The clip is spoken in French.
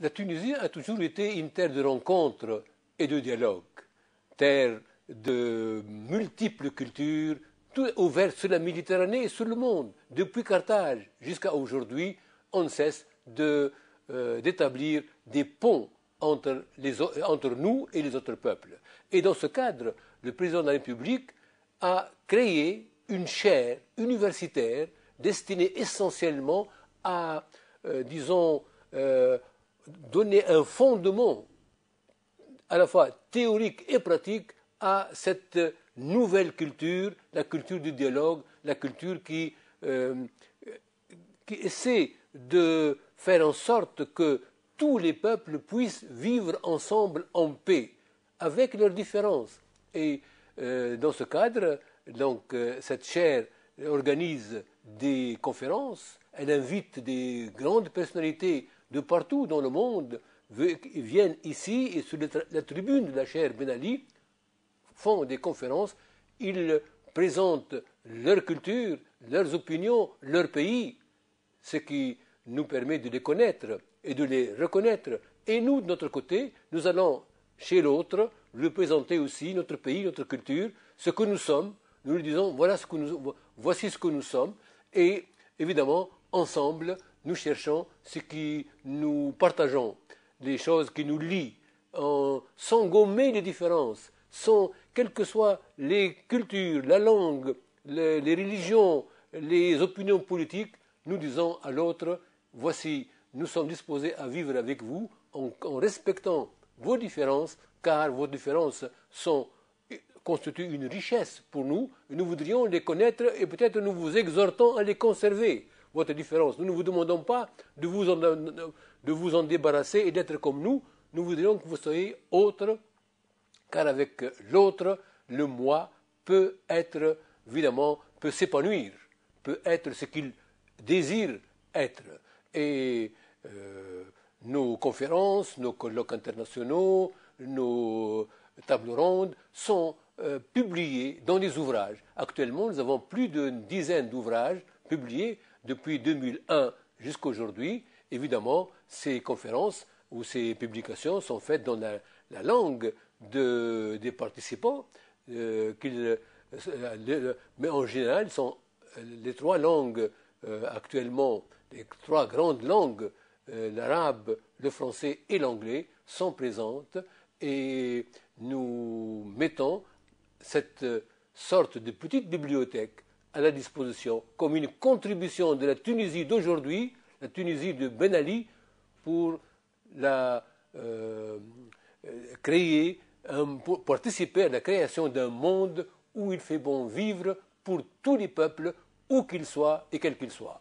la Tunisie a toujours été une terre de rencontres et de dialogues, terre de multiples cultures, tout ouvert sur la Méditerranée et sur le monde. Depuis Carthage jusqu'à aujourd'hui, on ne cesse euh, d'établir des ponts entre, nous et les autres peuples. Et dans ce cadre, le président de la République a créé une chaire universitaire destinée essentiellement à, euh, disons, euh, donner un fondement à la fois théorique et pratique à cette nouvelle culture, la culture du dialogue, la culture qui, euh, qui essaie de faire en sorte que tous les peuples puissent vivre ensemble en paix, avec leurs différences. Et euh, dans ce cadre, donc, euh, cette chaire organise des conférences, elle invite des grandes personnalités de partout dans le monde viennent ici et sur la tribune de la chaire Ben Ali font des conférences, ils présentent leur culture, leurs opinions, leur pays, ce qui nous permet de les connaître et de les reconnaître. Et nous, de notre côté, nous allons chez l'autre lui présenter aussi notre pays, notre culture, ce que nous sommes. Nous lui disons voilà ce que nous, voici ce que nous sommes. Et évidemment, ensemble, nous cherchons ce qui nous partageons, les choses qui nous lient, sans gommer les différences, sans, quelles que soient les cultures, la langue, les, religions, les opinions politiques, nous disons à l'autre, voici, nous sommes disposés à vivre avec vous en, respectant vos différences, car vos différences constituent une richesse pour nous, nous voudrions les connaître et peut-être nous vous exhortons à les conserver votre différence. Nous ne vous demandons pas de vous en, débarrasser et d'être comme nous. Nous voudrions que vous soyez autre, car avec l'autre, le moi peut être, évidemment, peut s'épanouir, peut être ce qu'il désire être. Et euh, nos conférences, nos colloques internationaux, nos tables rondes sont euh, publiés publiées dans des ouvrages. Actuellement, nous avons plus d'une dizaine d'ouvrages publiées depuis 2001 jusqu'à aujourd'hui. Évidemment, ces conférences ou ces publications sont faites dans la, langue des participants, euh, euh, mais en général, euh, les trois langues actuellement, les trois grandes langues, l'arabe, le français et l'anglais, sont présentes et nous mettons cette sorte de petite bibliothèque à la disposition, comme une contribution de la Tunisie d'aujourd'hui, la Tunisie de Ben Ali, pour la, euh, créer, pour participer à la création d'un monde où il fait bon vivre pour tous les peuples, où qu'ils soient et quels qu'ils soient.